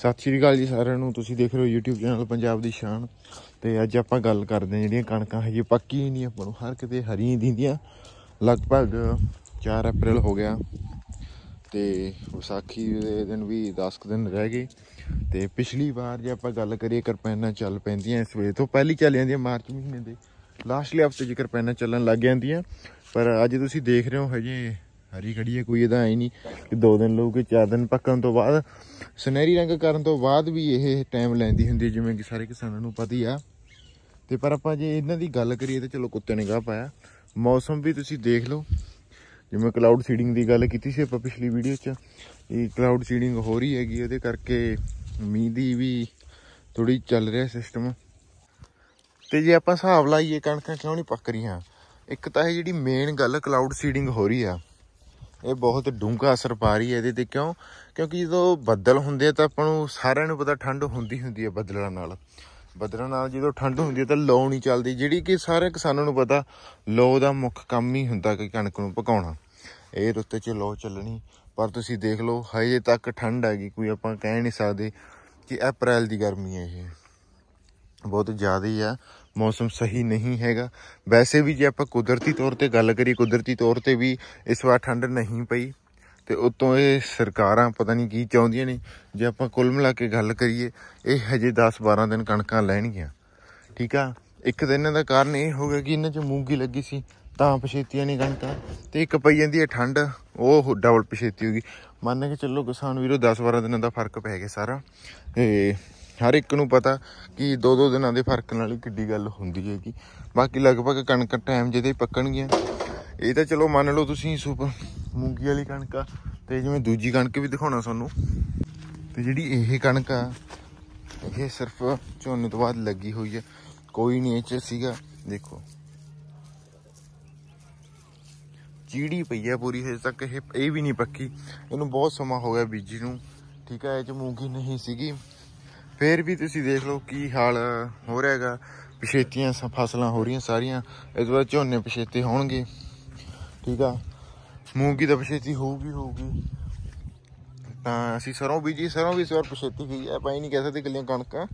ਸਤਿ ਸ਼੍ਰੀ ਅਕਾਲ ਜੀ ਸਾਰਿਆਂ ਨੂੰ ਤੁਸੀਂ ਦੇਖ ਰਹੇ ਹੋ YouTube ਚੈਨਲ ਪੰਜਾਬ ਦੀ ਸ਼ਾਨ ਤੇ ਅੱਜ ਆਪਾਂ ਗੱਲ ਕਰਦੇ ਹਾਂ ਜਿਹੜੀਆਂ ਕਣਕਾਂ ਹਜੇ ਪੱਕੀ ਨਹੀਂ ਆਪਾਂ ਨੂੰ ਹਰ ਕਿਤੇ ਹਰੀਆਂ ਦਿੰਦੀਆਂ ਲਗਭਗ 4 ਅਪ੍ਰੈਲ ਹੋ ਗਿਆ ਤੇ ਵਿਸਾਖੀ ਦੇ ਦਿਨ ਵੀ 10 ਦਿਨ ਰਹਿ ਗਏ ਤੇ ਪਿਛਲੀ ਵਾਰ ਜੇ ਆਪਾਂ ਗੱਲ ਕਰੀਏ ਕਰਪੈਨਾ ਚੱਲ ਪੈਂਦੀਆਂ ਇਸ ਵੇਲੇ ਤੋਂ ਪਹਿਲੀ ਚੱਲ ਜਾਂਦੀਆਂ ਮਾਰਚ ਮਹੀਨੇ ਦੇ ਲਾਸਟਲੀ ਹਫਤੇ ਜੇ ਕਰਪੈਨਾ ਚੱਲਣ ਲੱਗ ਜਾਂਦੀਆਂ ਪਰ ਅੱਜ ਤੁਸੀਂ ਦੇਖ ਰਹੇ ਹੋ ਹਜੇ ਹਰੀ ਖੜੀ ਹੈ ਕੋਈ ਇਹਦਾ ਐ ਨਹੀਂ ਕਿ 2 ਦਿਨ ਲਊ ਕਿ 4 ਦਿਨ ਪੱਕਣ ਤੋਂ ਬਾਅਦ ਸੁਨਹਿਰੀ ਰੰਗ ਕਰਨ ਤੋਂ ਬਾਅਦ ਵੀ ਇਹ ਟਾਈਮ ਲੈਂਦੀ ਹੁੰਦੀ ਹੈ ਜਿਵੇਂ ਕਿ ਸਾਰੇ ਕਿਸਾਨਾਂ ਨੂੰ ਪਤਾ ਹੀ ਆ ਤੇ ਪਰ ਆਪਾਂ ਜੇ ਇਹਨਾਂ ਦੀ ਗੱਲ ਕਰੀਏ ਤਾਂ ਚਲੋ ਕੁੱਤੇ ਨੇ ਗਾ ਪਾਇਆ ਮੌਸਮ ਵੀ ਤੁਸੀਂ ਦੇਖ ਲਓ ਜਿਵੇਂ ਕਲਾਉਡ ਸੀਡਿੰਗ ਦੀ ਗੱਲ ਕੀਤੀ ਸੀ ਆਪਾਂ ਪਿਛਲੀ ਵੀਡੀਓ 'ਚ ਇਹ ਕਲਾਉਡ ਸੀਡਿੰਗ ਹੋ ਰਹੀ ਹੈਗੀ ਉਹਦੇ ਕਰਕੇ ਮੀਂਹ ਦੀ ਵੀ ਥੋੜੀ ਚੱਲ ਰਿਹਾ ਸਿਸਟਮ ਤੇ ਜੇ ਆਪਾਂ ਹਿਸਾਬ ਲਾਈਏ ਕਣਕਾਂ ਕਿਉਂ ਨਹੀਂ ਪੱਕ ਰਹੀਆਂ ਇੱਕ ਤਾਂ ਇਹ ਜਿਹੜੀ ਮੇਨ ਗੱਲ ਕਲਾਉਡ ਸੀਡਿੰਗ ਹੋ ਰਹੀ ਆ ਇਹ ਬਹੁਤ ਡੂੰਘਾ ਅਸਰ ਪਾ ਰਹੀ ਹੈ ਇਹਦੇ ਤੇ ਕਿਉਂ ਕਿਉਂਕਿ ਜਦੋਂ ਬੱਦਲ ਹੁੰਦੇ ਆ ਤਾਂ ਆਪਾਂ ਨੂੰ ਸਾਰਿਆਂ ਨੂੰ ਪਤਾ ਠੰਡ ਹੁੰਦੀ ਹੁੰਦੀ ਹੈ ਬੱਦਲਾਂ ਨਾਲ ਬੱਦਲਾਂ ਨਾਲ ਜਦੋਂ ਠੰਡ ਹੁੰਦੀ ਹੈ ਤਾਂ ਲੋ ਨਹੀਂ ਚੱਲਦੀ ਜਿਹੜੀ ਕਿ ਸਾਰੇ ਕਿਸਾਨਾਂ ਨੂੰ ਪਤਾ ਲੋ ਦਾ ਮੁੱਖ ਕੰਮ ਹੀ ਹੁੰਦਾ ਕਿ ਕਣਕ ਨੂੰ ਪਕਾਉਣਾ ਇਹ ਰੁੱਤੇ 'ਚ ਲੋ ਚੱਲਣੀ ਪਰ ਤੁਸੀਂ ਦੇਖ ਲਓ ਹਜੇ ਤੱਕ ਠੰਡ ਹੈਗੀ ਕੋਈ ਆਪਾਂ ਕਹਿ ਨਹੀਂ ਸਕਦੇ ਕਿ ਅਪ੍ਰੈਲ ਦੀ ਗਰਮੀ ਹੈ ਇਹ ਬਹੁਤ ਜ਼ਿਆਦਾ ਹੀ ਆ ਮੌਸਮ ਸਹੀ ਨਹੀਂ ਹੈਗਾ ਵੈਸੇ ਵੀ ਜੇ ਆਪਾਂ ਕੁਦਰਤੀ ਤੌਰ ਤੇ ਗੱਲ ਕਰੀ ਕੁਦਰਤੀ ਤੌਰ ਤੇ ਵੀ ਇਸ ਵਾਰ ਠੰਡ ਨਹੀਂ ਪਈ ਤੇ ਉਤੋਂ ਇਹ ਸਰਕਾਰਾਂ ਪਤਾ ਨਹੀਂ ਕੀ ਚਾਹੁੰਦੀਆਂ ਨੇ ਜੇ ਆਪਾਂ ਕੁੱਲ ਮਿਲਾ ਕੇ ਗੱਲ ਕਰੀਏ ਇਹ ਹਜੇ 10-12 ਦਿਨ ਕਣਕਾਂ ਲੈਣਗੀਆਂ ਠੀਕ ਆ ਇੱਕ ਦਿਨ ਦਾ ਕਾਰਨ ਇਹ ਹੋ ਗਿਆ ਕਿ ਇਹਨਾਂ 'ਚ ਮੂੰਗੀ ਲੱਗੀ ਸੀ ਤਾਂ ਪਛੇਤੀਆਂ ਨਹੀਂ ਕਣਕਾਂ ਤੇ ਇੱਕ ਪਈ ਜਾਂਦੀ ਹੈ ਠੰਡ ਉਹ ਡਬਲ ਪਛੇਤੀ ਹੋ ਗਈ ਮੰਨ ਕੇ ਚੱਲੋ ਕਿਸਾਨ ਵੀਰੋ 10-12 ਦਿਨਾਂ ਦਾ ਫਰਕ ਪੈ ਗਿਆ ਸਾਰਾ ਤੇ ਹਰ ਇੱਕ ਨੂੰ ਪਤਾ ਕਿ ਦੋ ਦੋ ਦਿਨਾਂ ਦੇ ਫਰਕ ਨਾਲ ਕਿੱਡੀ ਗੱਲ ਹੁੰਦੀ ਹੈ ਕਿ ਬਾਕੀ ਲਗਭਗ ਕਣਕ ਟਾਈਮ ਜਿਹਦੇ ਪੱਕਣਗੀਆਂ ਇਹ ਤਾਂ ਚਲੋ ਮੰਨ ਲਓ ਤੁਸੀਂ ਸੁਪਰ ਮੂੰਗੀ ਵਾਲੀ ਕਣਕ ਆ ਤੇ ਜਿਵੇਂ ਦੂਜੀ ਕਣਕ ਵੀ ਦਿਖਾਉਣਾ ਤੁਹਾਨੂੰ ਤੇ ਜਿਹੜੀ ਇਹ ਕਣਕ ਆ ਇਹ ਸਿਰਫ ਝੋਨੇ ਤੋਂ ਬਾਅਦ ਲੱਗੀ ਹੋਈ ਹੈ ਕੋਈ ਨਹੀਂ ਇਹ ਚ ਸੀਗਾ ਦੇਖੋ ਜੀੜੀ ਪਈ ਹੈ ਪੂਰੀ ਹਜੇ ਤੱਕ ਇਹ ਇਹ ਵੀ ਨਹੀਂ ਪੱਕੀ ਇਹਨੂੰ ਬਹੁਤ ਸਮਾਂ ਹੋ ਗਿਆ ਬੀਜੀ ਨੂੰ ਠੀਕ ਹੈ ਇਹ ਚ ਮੂੰਗੀ ਨਹੀਂ ਸੀਗੀ ਫੇਰ ਵੀ ਤੁਸੀਂ ਦੇਖ ਲਓ ਕੀ ਹਾਲ ਹੋ ਰਿਹਾਗਾ ਪਿਛੇਤੀਆਂ ਪਛੇਤੀਆਂ ਫਸਲਾਂ ਹੋ ਰਹੀਆਂ ਸਾਰੀਆਂ ਇਸ ਵਾਰ ਝੋਨੇ ਪਛੇਤੇ ਹੋਣਗੇ ਠੀਕ ਆ ਮੂੰਗੀ ਦਾ ਪਛੇਤੀ ਹੋਊਗੀ ਹੋਊਗੀ ਤਾਂ ਅਸੀਂ ਸਰੋਂ ਵੀ ਜੀ ਸਰੋਂ ਵੀ ਇਸ ਵਾਰ ਗਈ ਆ ਪਾਈ ਨਹੀਂ ਕਹਿ ਸਕਦੇ ਕਿੱਲੀਆਂ ਕਣਕਾਂ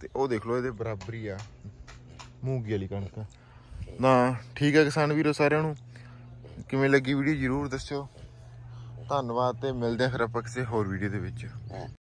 ਤੇ ਉਹ ਦੇਖ ਲਓ ਇਹਦੇ ਬਰਾਬਰੀ ਆ ਮੂੰਗੀ ਵਾਲੀ ਕਣਕ ਨਾ ਠੀਕ ਹੈ ਕਿਸਾਨ ਵੀਰੋ ਸਾਰਿਆਂ ਨੂੰ ਕਿਵੇਂ ਲੱਗੀ ਵੀਡੀਓ ਜਰੂਰ ਦੱਸਿਓ ਧੰਨਵਾਦ ਤੇ ਮਿਲਦੇ ਆ ਫਿਰ ਆਪਾਂ ਕਿਸੇ ਹੋਰ ਵੀਡੀਓ ਦੇ ਵਿੱਚ